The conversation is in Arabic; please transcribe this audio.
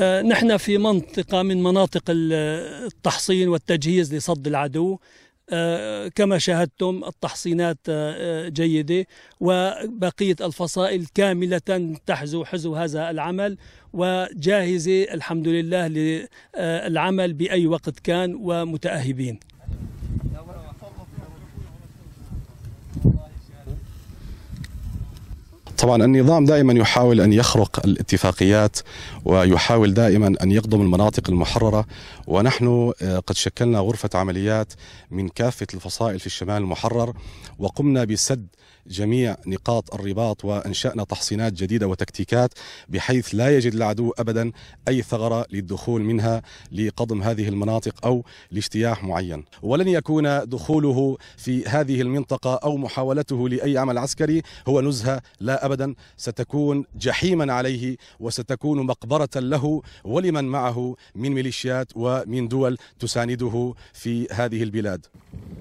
آه، نحن في منطقة من مناطق التحصين والتجهيز لصد العدو آه، كما شاهدتم التحصينات آه، جيدة وبقية الفصائل كاملة تحزو حزو هذا العمل وجاهزة الحمد لله للعمل بأي وقت كان ومتأهبين طبعا النظام دائما يحاول ان يخرق الاتفاقيات ويحاول دائما ان يقضم المناطق المحرره ونحن آه، قد شكلنا غرفه عمليات من كافه الفصائل في الشمال المحرر وقمنا بسد جميع نقاط الرباط وانشانا تحصينات جديده وتكتيكات بحيث لا يجد العدو ابدا اي ثغره للدخول منها لقضم هذه المناطق او لاجتياح معين، ولن يكون دخوله في هذه المنطقه او محاولته لاي عمل عسكري هو نزهه لا أبدا ستكون جحيما عليه وستكون مقبرة له ولمن معه من ميليشيات ومن دول تسانده في هذه البلاد